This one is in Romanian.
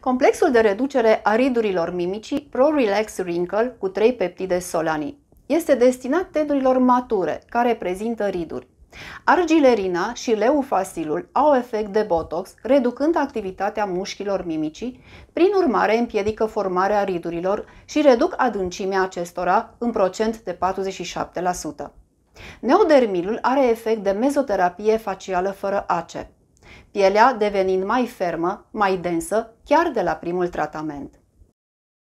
Complexul de reducere a ridurilor mimicii Pro-Relax Wrinkle cu 3 peptide solani este destinat tedurilor mature, care prezintă riduri. Argilerina și leufasilul au efect de botox, reducând activitatea mușchilor mimicii, prin urmare împiedică formarea ridurilor și reduc adâncimea acestora în procent de 47%. Neodermilul are efect de mezoterapie facială fără ace pielea devenind mai fermă, mai densă, chiar de la primul tratament.